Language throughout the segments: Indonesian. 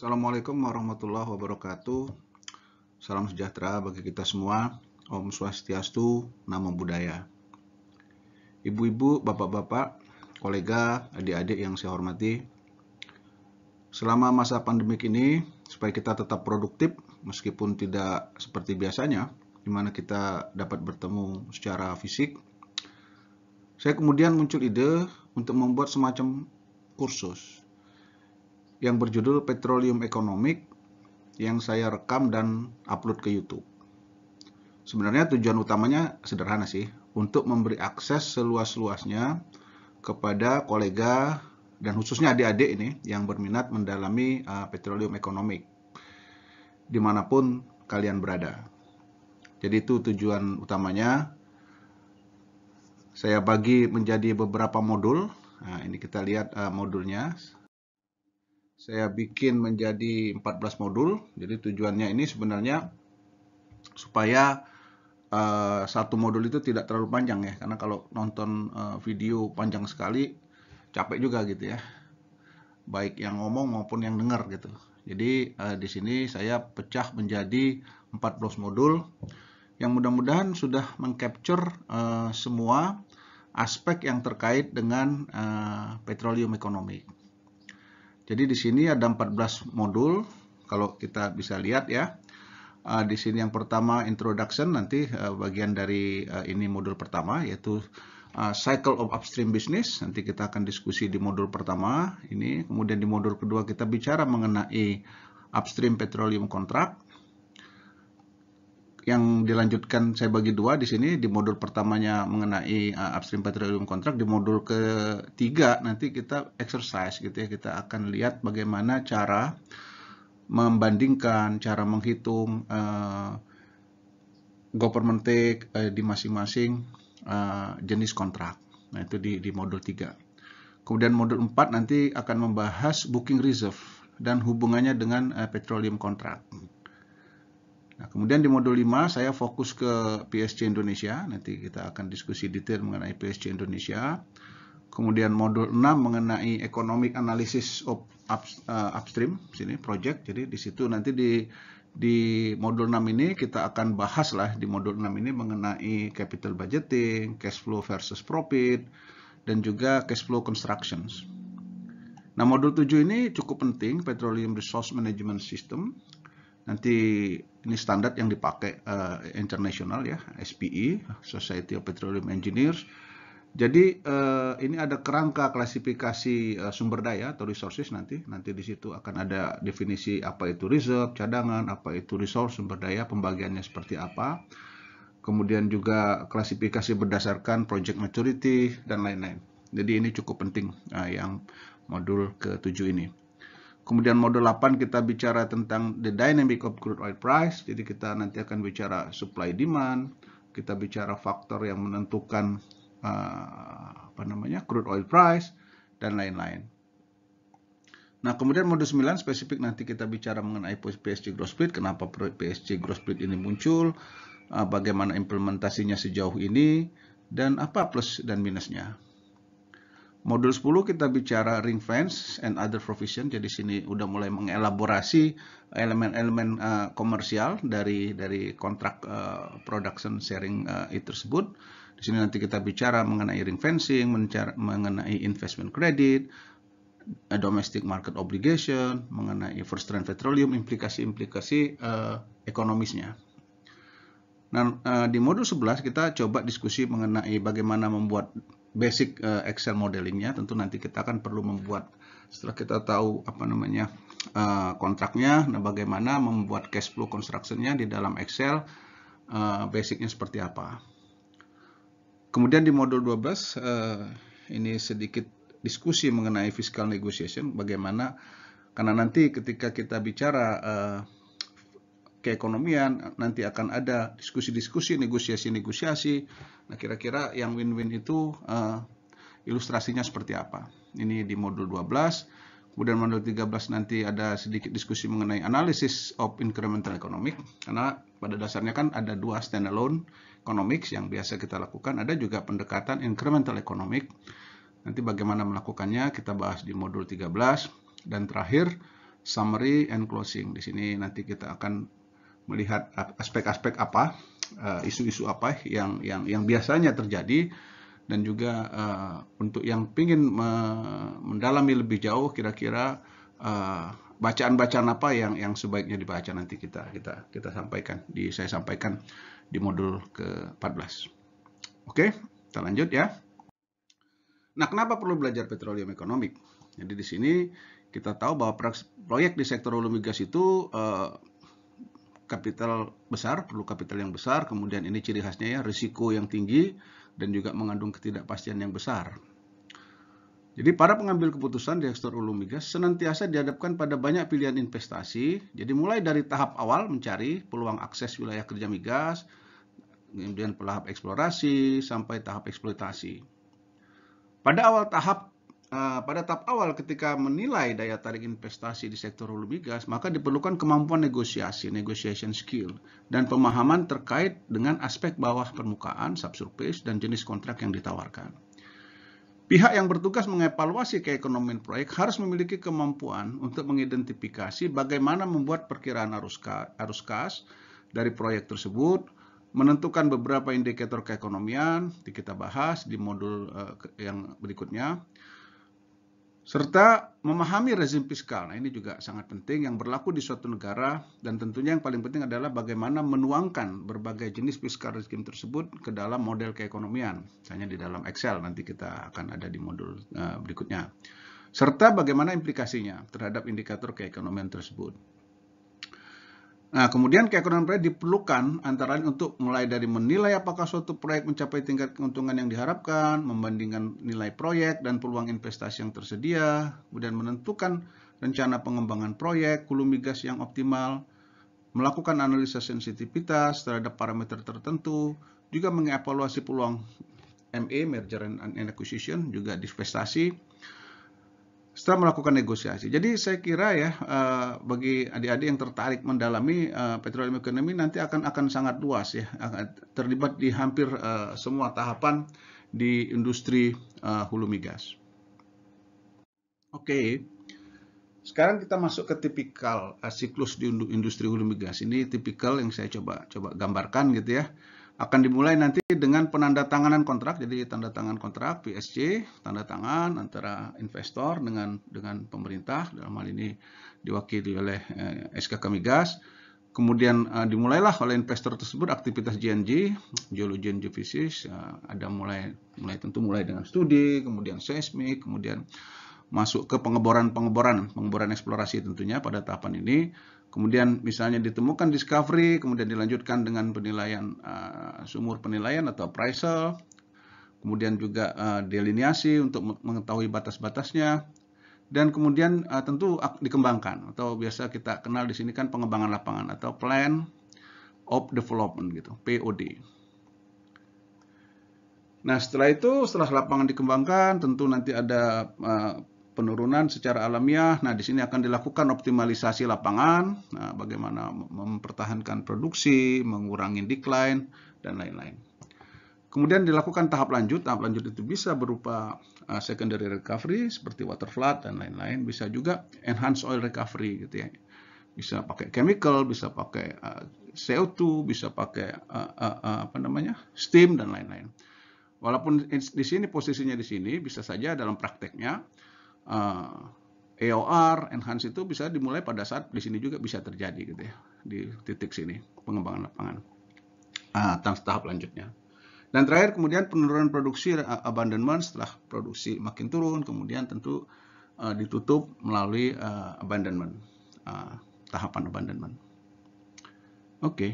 Assalamualaikum warahmatullahi wabarakatuh. Salam sejahtera bagi kita semua. Om Swastiastu, Namo Buddhaya. Ibu-ibu, bapak-bapak, kolega, adik-adik yang saya hormati. Selama masa pandemik ini, supaya kita tetap produktif meskipun tidak seperti biasanya, di mana kita dapat bertemu secara fisik. Saya kemudian muncul ide untuk membuat semacam kursus yang berjudul Petroleum Economic yang saya rekam dan upload ke YouTube. Sebenarnya tujuan utamanya sederhana sih, untuk memberi akses seluas-luasnya kepada kolega dan khususnya adik-adik ini yang berminat mendalami uh, petroleum economic dimanapun kalian berada. Jadi itu tujuan utamanya. Saya bagi menjadi beberapa modul. Nah, ini kita lihat uh, modulnya saya bikin menjadi 14 modul. Jadi tujuannya ini sebenarnya supaya uh, satu modul itu tidak terlalu panjang ya, karena kalau nonton uh, video panjang sekali capek juga gitu ya. Baik yang ngomong maupun yang dengar gitu. Jadi uh, di sini saya pecah menjadi 14 modul yang mudah-mudahan sudah mengcapture uh, semua aspek yang terkait dengan uh, petroleum ekonomi. Jadi di sini ada 14 modul, kalau kita bisa lihat ya. Uh, di sini yang pertama introduction, nanti uh, bagian dari uh, ini modul pertama, yaitu uh, cycle of upstream business. Nanti kita akan diskusi di modul pertama ini. Kemudian di modul kedua kita bicara mengenai upstream petroleum contract yang dilanjutkan saya bagi dua di sini di modul pertamanya mengenai uh, upstream petroleum kontrak di modul ketiga nanti kita exercise gitu ya kita akan lihat bagaimana cara membandingkan cara menghitung uh, government take uh, di masing-masing uh, jenis kontrak nah itu di, di modul 3 kemudian modul 4 nanti akan membahas booking reserve dan hubungannya dengan uh, petroleum kontrak kemudian di modul 5 saya fokus ke PSC Indonesia. Nanti kita akan diskusi detail mengenai PSC Indonesia. Kemudian modul 6 mengenai economic analysis of uh, upstream sini project. Jadi di situ nanti di di modul 6 ini kita akan bahas lah di modul 6 ini mengenai capital budgeting, cash flow versus profit, dan juga cash flow constructions. Nah, modul 7 ini cukup penting, Petroleum Resource Management System nanti ini standar yang dipakai uh, internasional ya SPE Society of Petroleum Engineers jadi uh, ini ada kerangka klasifikasi uh, sumber daya atau resources nanti nanti di situ akan ada definisi apa itu reserve cadangan apa itu resource sumber daya pembagiannya seperti apa kemudian juga klasifikasi berdasarkan project maturity dan lain-lain jadi ini cukup penting uh, yang modul ke-7 ini Kemudian modul 8 kita bicara tentang the dynamic of crude oil price. Jadi kita nanti akan bicara supply demand, kita bicara faktor yang menentukan uh, apa namanya crude oil price dan lain-lain. Nah, kemudian modul 9 spesifik nanti kita bicara mengenai PSC growth split, kenapa PSC growth split ini muncul, eh, bagaimana implementasinya sejauh ini, dan apa plus dan minusnya. Modul 10 kita bicara ring fence and other provision. Jadi sini udah mulai mengelaborasi elemen-elemen uh, komersial dari dari kontrak uh, production sharing uh, itu tersebut. Di sini nanti kita bicara mengenai ring fencing, mengenai investment credit, domestic market obligation, mengenai first trend petroleum, implikasi-implikasi uh, ekonomisnya. Nah, di modul 11 kita coba diskusi mengenai bagaimana membuat basic uh, Excel modelingnya tentu nanti kita akan perlu membuat setelah kita tahu apa namanya eh, kontraknya nah bagaimana membuat cash flow constructionnya di dalam Excel uh, basicnya seperti apa kemudian di modul 12 ini sedikit diskusi mengenai fiscal negotiation bagaimana karena nanti ketika kita bicara keekonomian, nanti akan ada diskusi-diskusi, negosiasi-negosiasi. Nah, kira-kira yang win-win itu uh, ilustrasinya seperti apa. Ini di modul 12. Kemudian modul 13 nanti ada sedikit diskusi mengenai analisis of incremental economic. Karena pada dasarnya kan ada dua standalone economics yang biasa kita lakukan. Ada juga pendekatan incremental economic. Nanti bagaimana melakukannya kita bahas di modul 13. Dan terakhir, summary and closing. Di sini nanti kita akan melihat aspek-aspek apa eh, isu-isu apa yang yang yang biasanya terjadi dan juga uh, untuk yang ingin mendalami lebih jauh kira-kira eh, bacaan-bacaan uh, apa yang yang sebaiknya dibaca nanti kita kita kita sampaikan di saya sampaikan di modul ke-14. Oke, kita lanjut ya. Nah, kenapa perlu belajar petroleum ekonomik? Jadi di sini kita tahu bahwa proyek di sektor hulu migas itu uh, kapital besar, perlu kapital yang besar, kemudian ini ciri khasnya ya, risiko yang tinggi, dan juga mengandung ketidakpastian yang besar. Jadi para pengambil keputusan di sektor ulu migas senantiasa dihadapkan pada banyak pilihan investasi. Jadi mulai dari tahap awal mencari peluang akses wilayah kerja migas, kemudian tahap eksplorasi sampai tahap eksploitasi. Pada awal tahap Eh, pada tahap awal ketika menilai daya tarik investasi di sektor hulu migas, maka diperlukan kemampuan negosiasi, negotiation skill, dan pemahaman terkait dengan aspek bawah permukaan, subsurface, dan jenis kontrak yang ditawarkan. Pihak yang bertugas mengevaluasi keekonomian proyek harus memiliki kemampuan untuk mengidentifikasi bagaimana membuat perkiraan arus, ka, arus kas dari proyek tersebut, menentukan beberapa indikator keekonomian, kita bahas di modul eh, yang berikutnya, serta memahami rezim fiskal. Nah, ini juga sangat penting yang berlaku di suatu negara dan tentunya yang paling penting adalah bagaimana menuangkan berbagai jenis fiskal rezim tersebut ke dalam model keekonomian. Misalnya di dalam Excel nanti kita akan ada di modul eh, berikutnya. Serta bagaimana implikasinya terhadap indikator keekonomian tersebut. Nah, kemudian keekonomian proyek diperlukan antara lain untuk mulai dari menilai apakah suatu proyek mencapai tingkat keuntungan yang diharapkan, membandingkan nilai proyek dan peluang investasi yang tersedia, kemudian menentukan rencana pengembangan proyek, hulu migas yang optimal, melakukan analisa sensitivitas terhadap parameter tertentu, juga mengevaluasi peluang MA, e, merger and acquisition, juga divestasi, setelah melakukan negosiasi. Jadi saya kira ya uh, bagi adik-adik yang tertarik mendalami uh, petroleum ekonomi nanti akan akan sangat luas ya, terlibat di hampir uh, semua tahapan di industri hulu migas. Oke. Okay. Sekarang kita masuk ke tipikal siklus di industri hulu migas. Ini tipikal yang saya coba coba gambarkan gitu ya akan dimulai nanti dengan penanda tanganan kontrak. Jadi tanda tangan kontrak PSC, tanda tangan antara investor dengan dengan pemerintah dalam hal ini diwakili oleh eh, SKK Migas. Kemudian eh, dimulailah oleh investor tersebut aktivitas GNG, geologi and geophysics. Eh, ada mulai mulai tentu mulai dengan studi, kemudian seismik, kemudian masuk ke pengeboran-pengeboran, pengeboran eksplorasi tentunya pada tahapan ini kemudian misalnya ditemukan discovery, kemudian dilanjutkan dengan penilaian uh, sumur penilaian atau appraisal, kemudian juga uh, delineasi untuk mengetahui batas-batasnya, dan kemudian uh, tentu dikembangkan atau biasa kita kenal di sini kan pengembangan lapangan atau plan of development gitu, POD. Nah setelah itu setelah lapangan dikembangkan tentu nanti ada uh, penurunan secara alamiah. Nah, di sini akan dilakukan optimalisasi lapangan, nah, bagaimana mempertahankan produksi, mengurangi decline, dan lain-lain. Kemudian dilakukan tahap lanjut. Tahap lanjut itu bisa berupa eh, secondary recovery seperti water flood dan lain-lain. Bisa juga enhanced oil recovery gitu ya. Bisa pakai chemical, bisa pakai eh, CO2, bisa pakai eh, apa namanya steam dan lain-lain. Walaupun di sini posisinya di sini, bisa saja dalam prakteknya uh, eh, EOR, enhance itu bisa dimulai pada saat di sini juga bisa terjadi gitu ya, di titik sini pengembangan lapangan. uh, tahap lanjutnya. Dan terakhir kemudian penurunan produksi eh, abandonment setelah produksi makin turun, kemudian tentu uh, ditutup melalui uh, abandonment, uh, tahapan abandonment. Oke. Okay.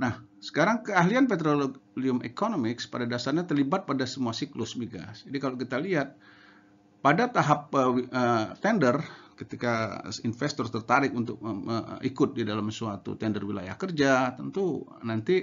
Nah, sekarang keahlian petroleum economics pada dasarnya terlibat pada semua siklus migas. Jadi kalau kita lihat pada tahap uh, tender, ketika investor tertarik untuk uh, ikut di dalam suatu tender wilayah kerja, tentu nanti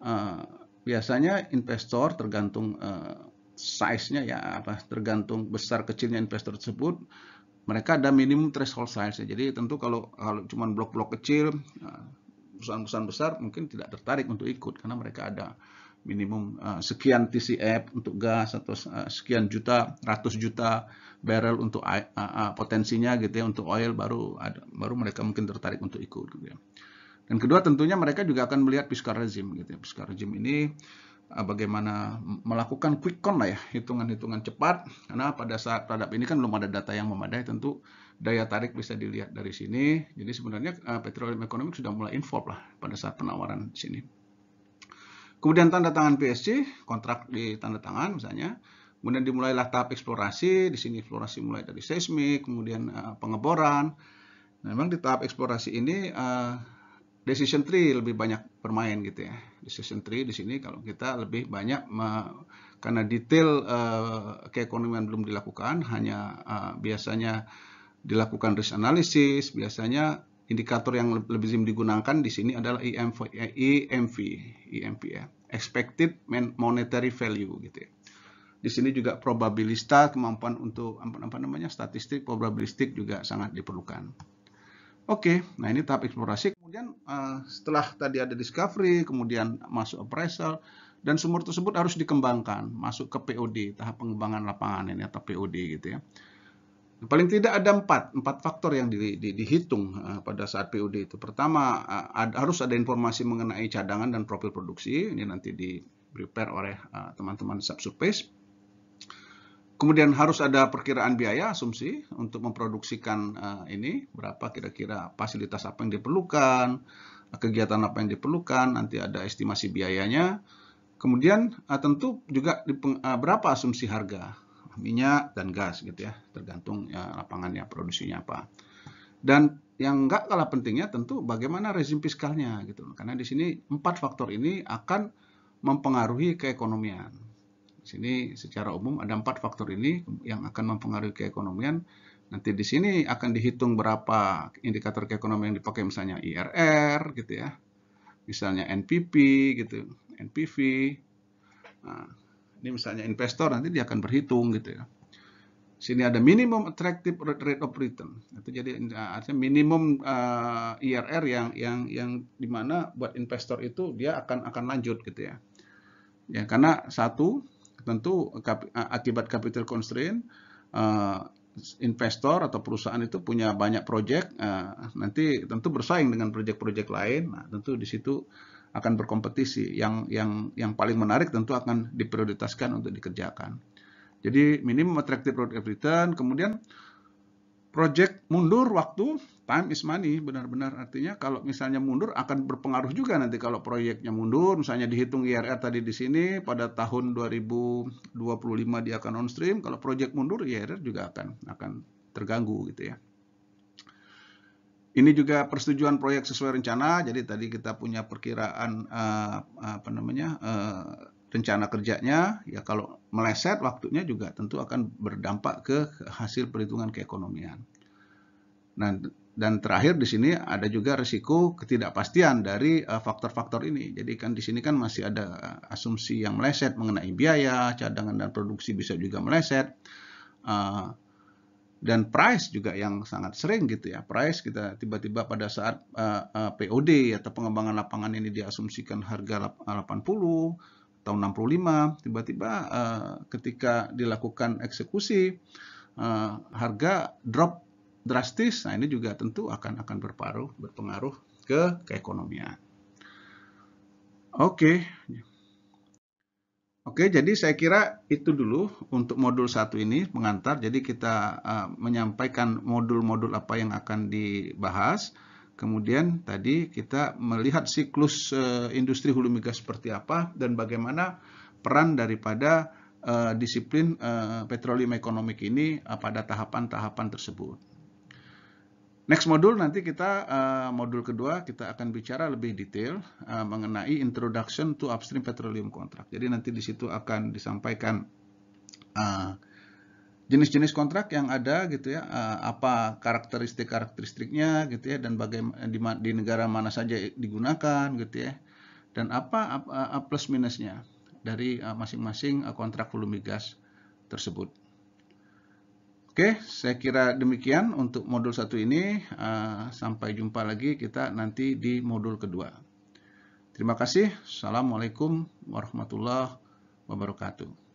uh, biasanya investor tergantung uh, size-nya ya apa tergantung besar kecilnya investor tersebut mereka ada minimum threshold size -nya. jadi tentu kalau kalau cuma blok-blok kecil perusahaan-perusahaan besar mungkin tidak tertarik untuk ikut karena mereka ada minimum uh, sekian TCF untuk gas atau uh, sekian juta, ratus juta barrel untuk uh, uh, potensinya gitu ya untuk oil baru ada, baru mereka mungkin tertarik untuk ikut gitu ya. Dan kedua tentunya mereka juga akan melihat fiscal rezim gitu ya. Fiscal rezim ini uh, bagaimana melakukan quick count lah ya, hitungan-hitungan cepat karena pada saat terhadap ini kan belum ada data yang memadai tentu daya tarik bisa dilihat dari sini. Jadi sebenarnya uh, petroleum economics sudah mulai involve lah pada saat penawaran sini. Kemudian tanda tangan PSC, kontrak di tanda tangan misalnya. Kemudian dimulailah tahap eksplorasi, di sini eksplorasi mulai dari seismik, kemudian uh, pengeboran. Nah, memang di tahap eksplorasi ini uh, decision tree lebih banyak bermain gitu ya. Decision tree di sini kalau kita lebih banyak karena detail uh, keekonomian belum dilakukan, hanya uh, biasanya dilakukan risk analysis, biasanya Indikator yang lebih digunakan di sini adalah EMV, EMV, eh, e EMV ya, expected monetary value gitu ya. Di sini juga probabilista kemampuan untuk apa namanya statistik probabilistik juga sangat diperlukan. Oke, okay, nah ini tahap eksplorasi. Kemudian uh, setelah tadi ada discovery, kemudian masuk appraisal, dan sumur tersebut harus dikembangkan, masuk ke POD, tahap pengembangan lapangan ini atau POD gitu ya. Paling tidak ada empat, empat faktor yang di, di, dihitung eh, pada saat PUD itu. Pertama, eh, ad, harus ada informasi mengenai cadangan dan profil produksi. Ini nanti di prepare oleh eh, teman-teman uh, subsurface. Kemudian harus ada perkiraan biaya, asumsi, untuk memproduksikan uh, ini. Berapa kira-kira fasilitas apa yang diperlukan, kegiatan apa yang diperlukan, nanti ada estimasi biayanya. Kemudian uh, tentu juga dipeng, uh, berapa asumsi harga minyak dan gas gitu ya, tergantung ya, lapangannya produksinya apa. Dan yang nggak kalah pentingnya tentu bagaimana rezim fiskalnya gitu, karena di sini empat faktor ini akan mempengaruhi keekonomian. Di sini secara umum ada empat faktor ini yang akan mempengaruhi keekonomian. Nanti di sini akan dihitung berapa indikator keekonomian yang dipakai misalnya IRR gitu ya, misalnya NPP gitu, NPV. Nah, ini misalnya investor nanti dia akan berhitung gitu ya. Sini ada minimum attractive rate of return. Itu jadi nah, artinya minimum uh, eh, IRR yang yang yang dimana buat investor itu dia akan akan lanjut gitu ya. Ya karena satu tentu kap, eh, akibat capital constraint uh, investor atau perusahaan itu punya banyak proyek uh, nanti tentu bersaing dengan proyek-proyek lain. Nah, tentu di situ akan berkompetisi yang yang yang paling menarik tentu akan diprioritaskan untuk dikerjakan. Jadi minimum attractive road return, kemudian project mundur waktu, time is money benar-benar artinya kalau misalnya mundur akan berpengaruh juga nanti kalau proyeknya mundur, misalnya dihitung IRR tadi di sini pada tahun 2025 dia akan on stream, kalau project mundur IRR juga akan akan terganggu gitu ya. Ini juga persetujuan proyek sesuai rencana. Jadi tadi kita punya perkiraan uh, apa namanya uh, rencana kerjanya. Ya kalau meleset waktunya juga tentu akan berdampak ke hasil perhitungan keekonomian. Nah dan terakhir di sini ada juga resiko ketidakpastian dari eh, faktor-faktor uh, ini. Jadi kan di sini kan masih ada asumsi yang meleset mengenai biaya, cadangan dan produksi bisa juga meleset. Uh, dan price juga yang sangat sering gitu ya price kita tiba-tiba pada saat uh, eh, uh, eh, POD atau pengembangan lapangan ini diasumsikan harga 80 eh, atau 65 tiba-tiba uh, ketika dilakukan eksekusi uh, harga drop drastis nah ini juga tentu akan akan berpengaruh berpengaruh ke keekonomian oke okay. Oke, jadi saya kira itu dulu untuk modul satu ini mengantar. Jadi kita uh, menyampaikan modul-modul apa yang akan dibahas. Kemudian tadi kita melihat siklus uh, industri hulu migas seperti apa dan bagaimana peran daripada uh, disiplin uh, petroleum ekonomik ini uh, pada tahapan-tahapan tersebut. Next modul nanti kita uh, modul kedua kita akan bicara lebih detail uh, mengenai introduction to upstream petroleum contract. Jadi nanti di situ akan disampaikan eh, jenis-jenis uh, kontrak yang ada gitu ya, uh, apa karakteristik-karakteristiknya gitu ya dan bagaimana di, di negara mana saja digunakan gitu ya. Dan apa uh, plus minusnya dari masing-masing uh, kontrak volume gas tersebut. Oke, saya kira demikian untuk modul satu ini. Eh, sampai jumpa lagi kita nanti di modul kedua. Terima kasih. Assalamualaikum warahmatullahi wabarakatuh.